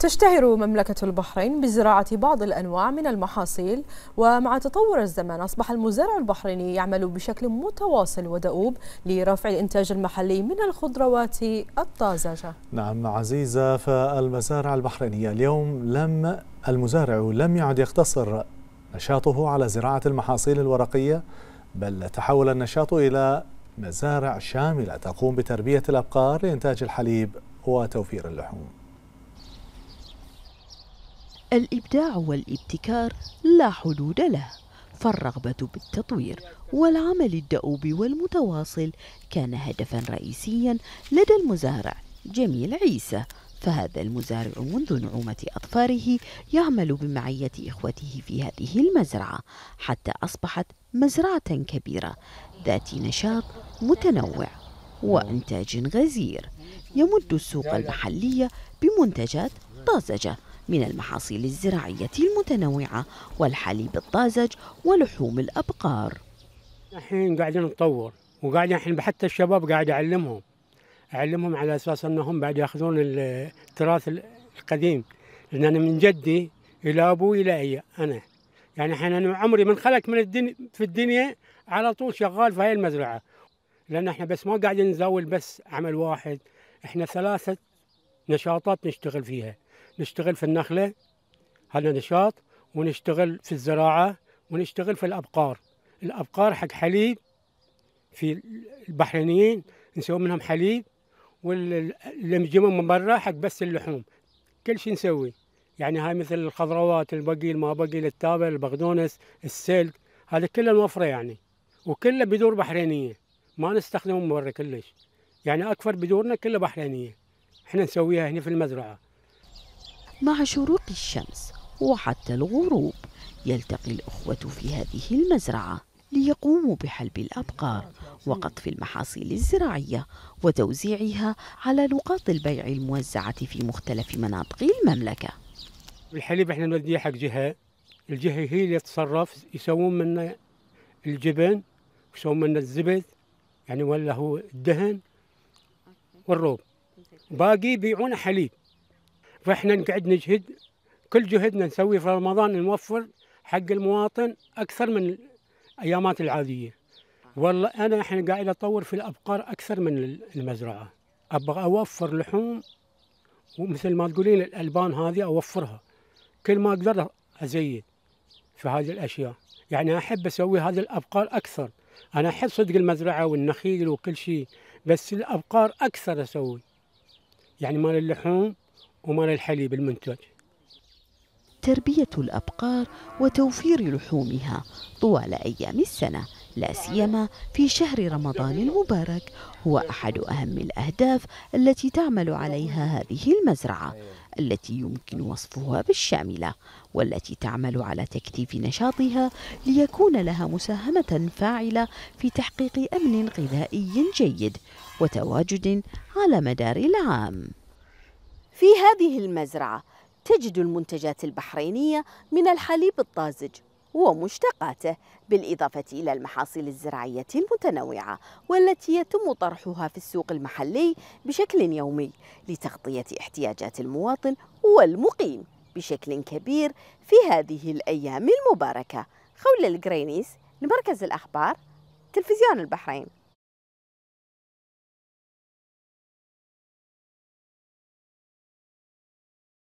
تشتهر مملكة البحرين بزراعة بعض الأنواع من المحاصيل ومع تطور الزمن أصبح المزارع البحريني يعمل بشكل متواصل ودؤوب لرفع الإنتاج المحلي من الخضروات الطازجة نعم عزيزة فالمزارع البحرينية اليوم لم المزارع لم يعد يقتصر نشاطه على زراعة المحاصيل الورقية بل تحول النشاط إلى مزارع شاملة تقوم بتربية الأبقار لإنتاج الحليب وتوفير اللحوم الإبداع والابتكار لا حدود له فالرغبة بالتطوير والعمل الدؤوب والمتواصل كان هدفا رئيسيا لدى المزارع جميل عيسى فهذا المزارع منذ نعومة أظفاره يعمل بمعية إخوته في هذه المزرعة حتى أصبحت مزرعة كبيرة ذات نشاط متنوع وإنتاج غزير يمد السوق المحلية بمنتجات طازجة من المحاصيل الزراعية المتنوعة والحليب الطازج ولحوم الأبقار الحين قاعدين نتطور وقاعدين الحين حتى الشباب قاعد أعلمهم أعلمهم على أساس أنهم بعد يأخذون التراث القديم لأن أنا من جدي إلى أبوي إلى أي أنا يعني الحين أنا عمري من خلق من الدنيا في الدنيا على طول شغال في هاي المزرعة لأن احنا بس ما قاعدين نزاول بس عمل واحد احنا ثلاثة نشاطات نشتغل فيها نشتغل في النخلة هذا نشاط ونشتغل في الزراعة ونشتغل في الأبقار الأبقار حق حليب في البحرينيين نسوي منهم حليب واللمجمة من برا حق بس اللحوم كل شيء نسوي يعني هاي مثل الخضروات البقي ما بقي التابل البقدونس السلق هذا كله نوفره يعني وكله بدور بحرينيه ما نستخدمه من برا كلش يعني اكثر بدورنا كله بحرينيه احنا نسويها هنا في المزرعه مع شروق الشمس وحتى الغروب يلتقي الأخوة في هذه المزرعة ليقوموا بحلب الأبقار وقطف المحاصيل الزراعية وتوزيعها على نقاط البيع الموزعة في مختلف مناطق المملكة الحليب احنا نوديه حق جهة الجهة هي اللي تتصرف يسوون منا الجبن يسوون منا الزبد يعني ولا هو الدهن والروب باقي يبيعون حليب فاحنا نقعد نجهد كل جهدنا نسويه في رمضان نوفر حق المواطن اكثر من الايامات العاديه والله انا الحين قاعد اطور في الابقار اكثر من المزرعه ابغى اوفر لحوم ومثل ما تقولين الالبان هذه اوفرها كل ما اقدر ازيد في هذه الاشياء يعني احب اسوي هذه الابقار اكثر انا احب صدق المزرعه والنخيل وكل شيء بس الابقار اكثر اسوي يعني مال اللحوم ومال الحليب المنتج تربية الأبقار وتوفير لحومها طوال أيام السنة لا سيما في شهر رمضان المبارك هو أحد أهم الأهداف التي تعمل عليها هذه المزرعة التي يمكن وصفها بالشاملة والتي تعمل على تكثيف نشاطها ليكون لها مساهمة فاعلة في تحقيق أمن غذائي جيد وتواجد على مدار العام في هذه المزرعة تجد المنتجات البحرينية من الحليب الطازج ومشتقاته بالإضافة إلى المحاصيل الزراعية المتنوعة والتي يتم طرحها في السوق المحلي بشكل يومي لتغطية احتياجات المواطن والمقيم بشكل كبير في هذه الأيام المباركة خولة القرينيس لمركز الأخبار تلفزيون البحرين